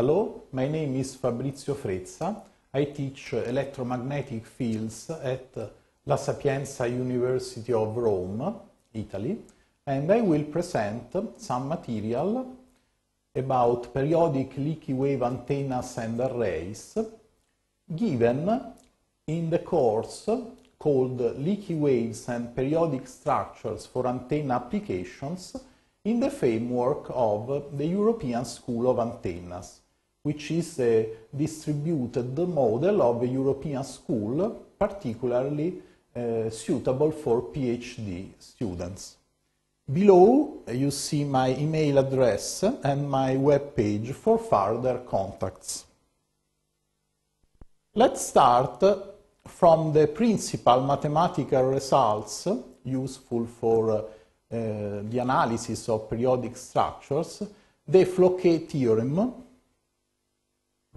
Hello, my name is Fabrizio Frezza. I teach electromagnetic fields at La Sapienza University of Rome, Italy, and I will present some material about periodic leaky wave antennas and arrays given in the course called Leaky Waves and Periodic Structures for Antenna Applications in the framework of the European School of Antennas. which is a eh, distributed model of a European school, particularly uh, suitable for PhD students. Below eh, you see my email address and my web page for further contacts. Let's start from the principal mathematical results useful for uh, the analysis of periodic structures, the Floquet theorem,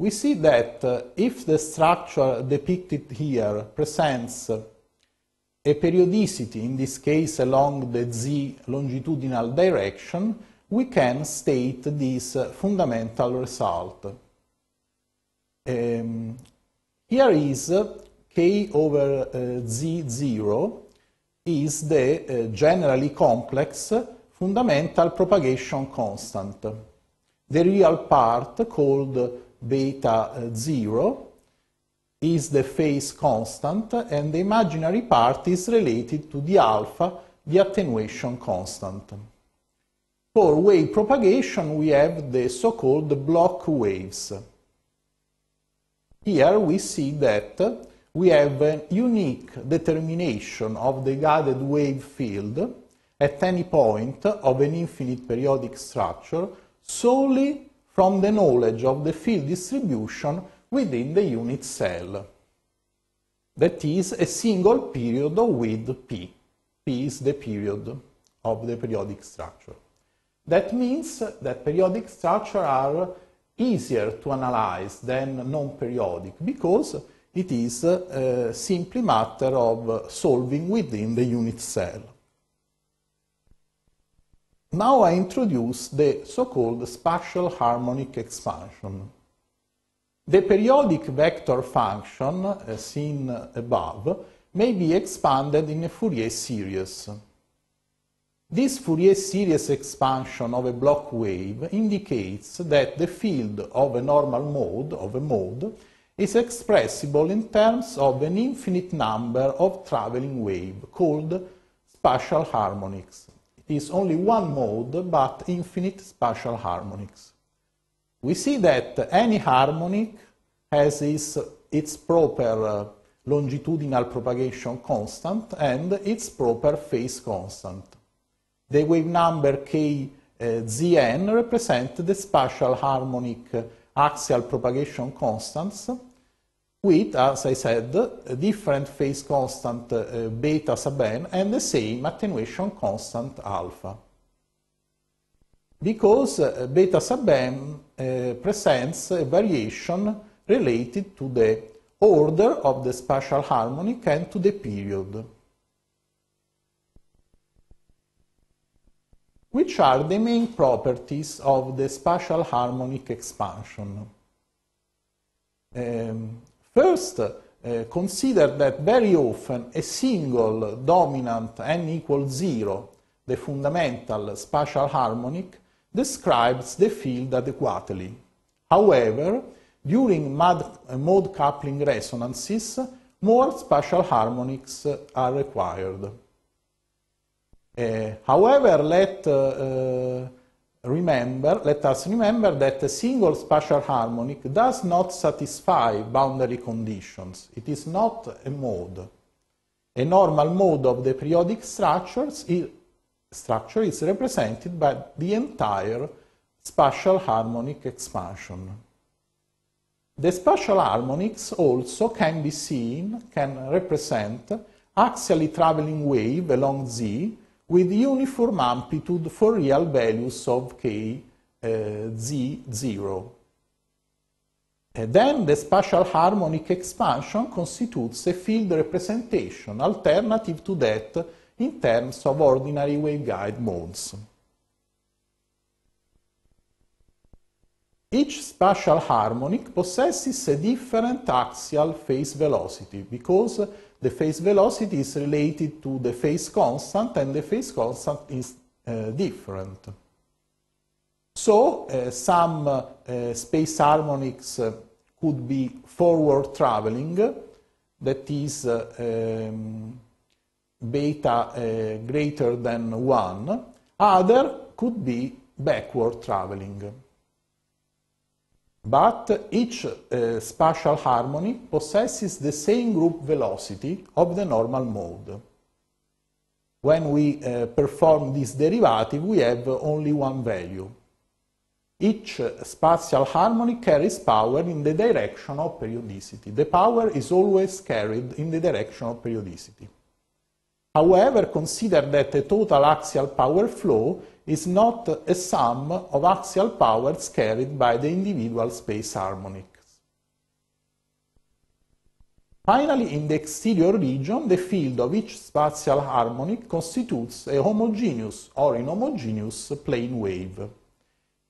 we see that uh, if the structure depicted here presents a periodicity, in this case along the z longitudinal direction, we can state this uh, fundamental result. Um, here is k over uh, eh, z0 is the eh, generally complex fundamental propagation constant, the real part called beta 0 is the phase constant and the imaginary part is related to the alpha, the attenuation constant. For wave propagation we have the so-called block waves. Here we see that we have a unique determination of the guided wave field at any point of an infinite periodic structure solely from the knowledge of the field distribution within the unit cell. That is a single period with P. P is the period of the periodic structure. That means that periodic structures are easier to analyze than non-periodic because it is uh, simply matter of solving within the unit cell. Now I introduce the so-called spatial harmonic expansion. The periodic vector function, uh, seen above, may be expanded in a Fourier series. This Fourier series expansion of a block wave indicates that the field of a normal mode, of a mode, is expressible in terms of an infinite number of traveling waves called spatial harmonics is only one mode but infinite spatial harmonics. We see that any harmonic has its, its proper uh, longitudinal propagation constant and its proper phase constant. The wave number kzn uh, the spatial harmonic uh, axial propagation constants with, as I said, a different phase constant uh, beta sub n and the same attenuation constant alpha. Because uh, beta sub n uh, presents a variation related to the order of the spatial harmonic and to the period. Which are the main properties of the spatial harmonic expansion? Um, First, uh, consider that very often a single dominant n equals zero, the fundamental spatial harmonic, describes the field adequately. However, during eh, mode coupling resonances, more spatial harmonics eh, are required. Uh, however, let uh, remember, let us remember that a single spatial harmonic does not satisfy boundary conditions. It is not a mode. A normal mode of the periodic structures is, structure is represented by the entire spatial harmonic expansion. The spatial harmonics also can be seen, can represent axially traveling wave along z with uniform amplitude for real values of k uh, eh, z0. And then the spatial harmonic expansion constitutes a field representation alternative to that in terms of ordinary waveguide modes. Each spatial harmonic possesses a different axial phase velocity because The phase velocity is related to the phase constant, and the phase constant is uh, different. So uh, some uh, space harmonics uh, could be forward traveling, that is uh, um, beta uh, greater than 1. Other could be backward traveling. but each uh, spatial harmony possesses the same group velocity of the normal mode. When we uh, perform this derivative, we have only one value. Each eh, spatial harmony carries power in the direction of periodicity. The power is always carried in the direction of periodicity. However, consider that the total axial power flow is not a sum of axial powers carried by the individual space harmonics. Finally, in the exterior region, the field of each spatial harmonic constitutes a homogeneous or inhomogeneous plane wave.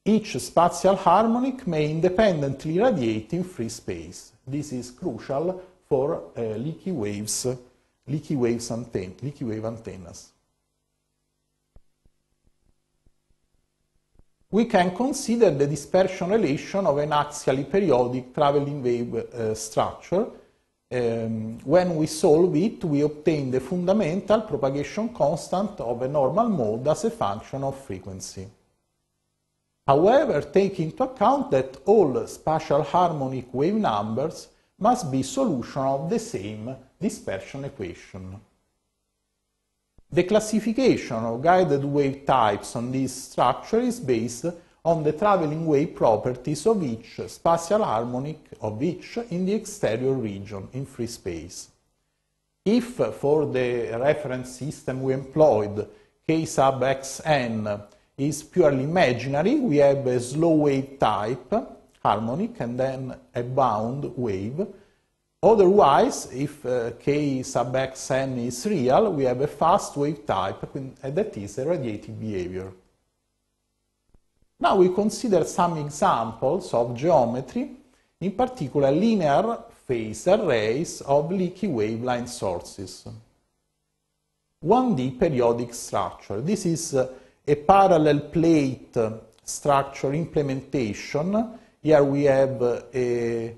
Each spatial harmonic may independently radiate in free space. This is crucial for uh, leaky waves leaky, waves leaky wave antennas. We can consider the dispersion relation of an axially periodic traveling wave uh, structure. Um, when we solve it, we obtain the fundamental propagation constant of a normal mode as a function of frequency. However, take into account that all spatial harmonic wave numbers must be solution of the same dispersion equation. The classification of guided wave types on this structure is based on the traveling wave properties of each spatial harmonic of each in the exterior region in free space. If for the reference system we employed k sub xn is purely imaginary, we have a slow wave type harmonic and then a bound wave Otherwise, if uh, k sub x n is real, we have a fast wave type, and that is a radiative behavior. Now we consider some examples of geometry, in particular linear phase arrays of leaky waveline sources. 1D periodic structure. This is uh, a parallel plate uh, structure implementation. Here we have uh, a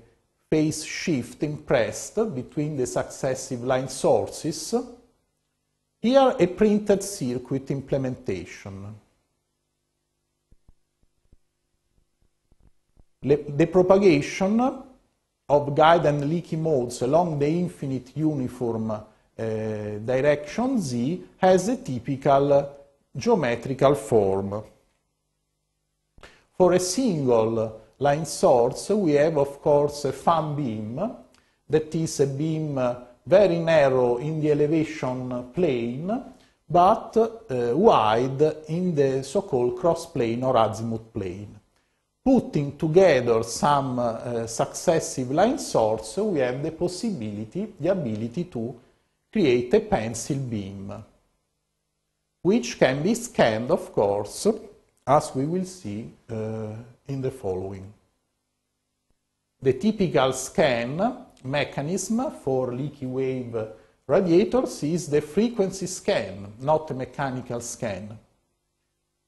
phase shift impressed between the successive line sources, here a printed circuit implementation. the propagation of guide and leaky modes along the infinite uniform uh, direction z has a typical geometrical form. For a single line source, we have, of course, a fan beam. That is a beam very narrow in the elevation plane, but uh, wide in the so-called cross-plane or azimuth plane. Putting together some uh, successive line source, we have the possibility, the ability to create a pencil beam, which can be scanned, of course, as we will see uh, in the following. The typical scan mechanism for leaky wave radiators is the frequency scan, not a mechanical scan.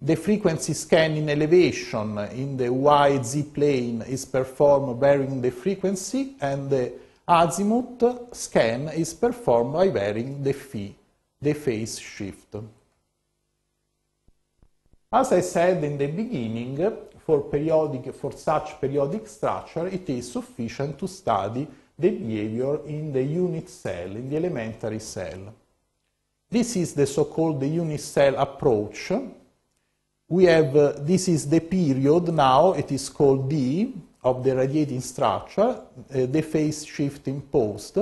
The frequency scan in elevation in the YZ plane is performed varying the frequency and the azimuth scan is performed by varying the phi, the phase shift. As I said in the beginning, for, periodic, for such periodic structure, it is sufficient to study the behavior in the unit cell, in the elementary cell. This is the so-called unit cell approach. We have, uh, this is the period now, it is called D, of the radiating structure, uh, the phase shift imposed,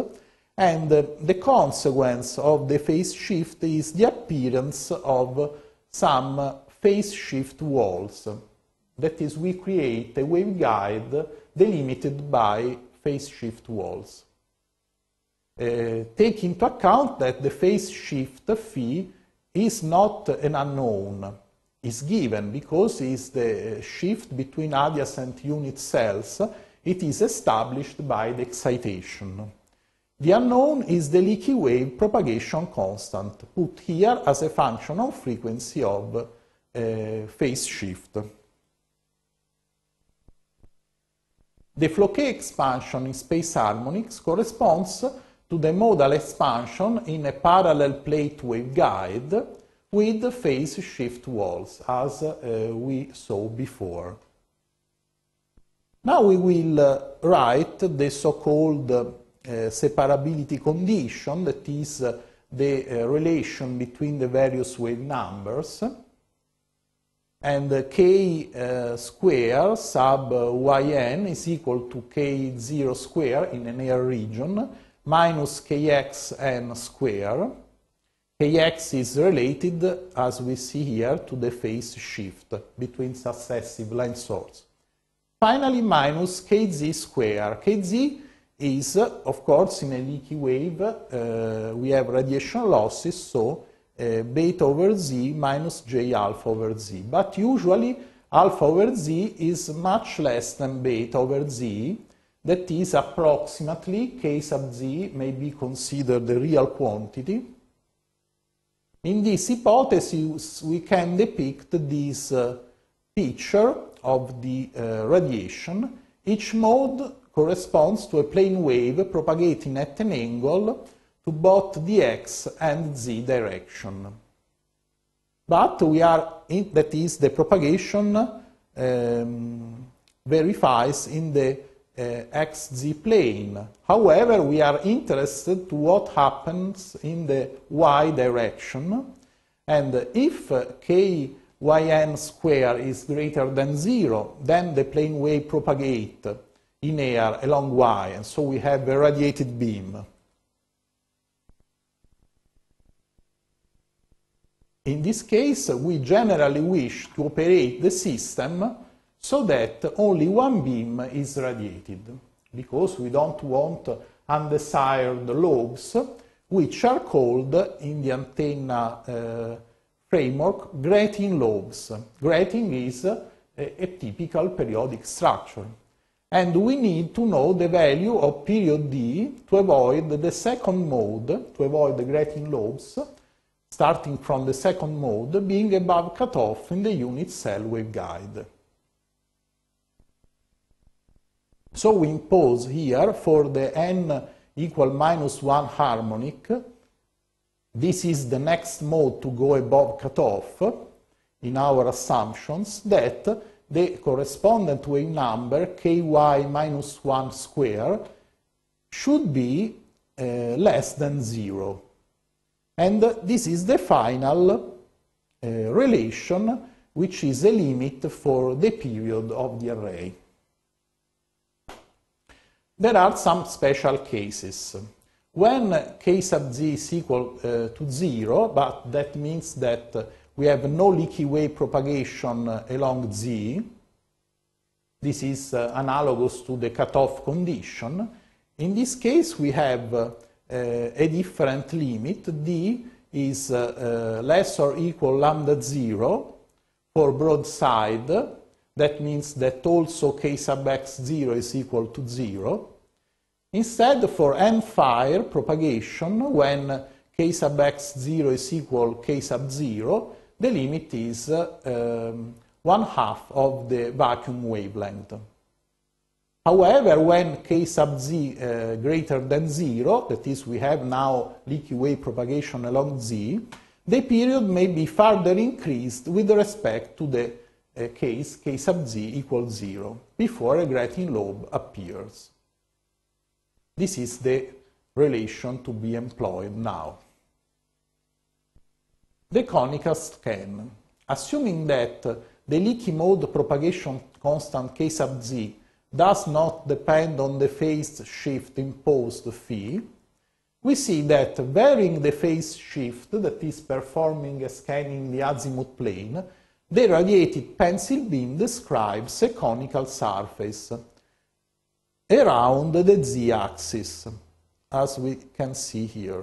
and uh, the consequence of the phase shift is the appearance of some phase shift walls. That is, we create a waveguide delimited by phase shift walls. Uh, take into account that the phase shift phi is not an unknown. It's given because it's the shift between adjacent unit cells. It is established by the excitation. The unknown is the leaky wave propagation constant, put here as a function of frequency of Eh, phase shift. The Floquet expansion in space harmonics corresponds to the modal expansion in a parallel plate waveguide with phase shift walls, as uh, we saw before. Now we will uh, write the so-called uh, separability condition, that is the relation between the various wave numbers, and k uh, square sub uh, yn is equal to k0 square in an air region minus kxn square. kx is related, as we see here, to the phase shift between successive line sorts. Finally, minus kz square. kz is, of course, in a leaky wave, uh, we have radiation losses, so Eh, beta over z minus j alpha over z. But usually alpha over z is much less than beta over z. That is approximately k sub z may be considered the real quantity. In this hypothesis, we can depict this uh, picture of the uh, radiation. Each mode corresponds to a plane wave propagating at an angle to both the x and z direction. But we are, in, that is, the propagation um, verifies in the uh, xz plane. However, we are interested to what happens in the y direction. And if k y n square is greater than zero, then the plane wave propagate in air along y, and so we have a radiated beam. In this case, we generally wish to operate the system so that only one beam is radiated, because we don't want undesired lobes, which are called, in the antenna uh, framework, grating lobes. Grating is a, a typical periodic structure. And we need to know the value of period D to avoid the second mode, to avoid the grating lobes, starting from the second mode, being above cutoff in the unit cell waveguide. So we impose here for the n equal minus 1 harmonic, this is the next mode to go above cutoff in our assumptions, that the correspondent wave number ky minus 1 square should be uh, less than 0. And this is the final uh, relation, which is a limit for the period of the array. There are some special cases. When k sub z is equal uh, to 0, but that means that we have no leaky wave propagation uh, along z, this is uh, analogous to the cutoff condition. In this case, we have uh, Eh, a different limit. D is eh, eh, less or equal lambda 0 for broadside. That means that also k sub x 0 is equal to 0. Instead, for m fire propagation, when k sub x 0 is equal k sub 0, the limit is um, one half of the vacuum wavelength. However, when k sub z uh, greater than zero, that is, we have now leaky wave propagation along z, the period may be further increased with respect to the uh, case k sub z equals zero before a grating lobe appears. This is the relation to be employed now. The conical scan. Assuming that the leaky mode propagation constant k sub z does not depend on the phase shift imposed phi, we see that varying the phase shift that is performing a scan in the azimuth plane, the radiated pencil beam describes a conical surface around the z-axis, as we can see here.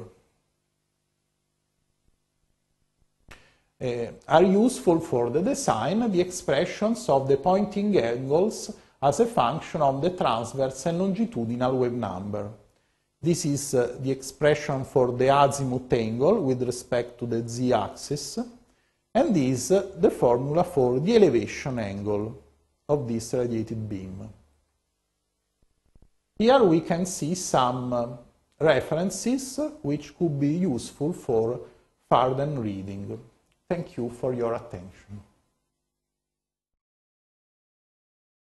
Uh, are useful for the design the expressions of the pointing angles as a function of the transverse and longitudinal wave number. This is uh, the expression for the azimuth angle with respect to the z-axis, and this is uh, the formula for the elevation angle of this radiated beam. Here we can see some uh, references which could be useful for further reading. Thank you for your attention.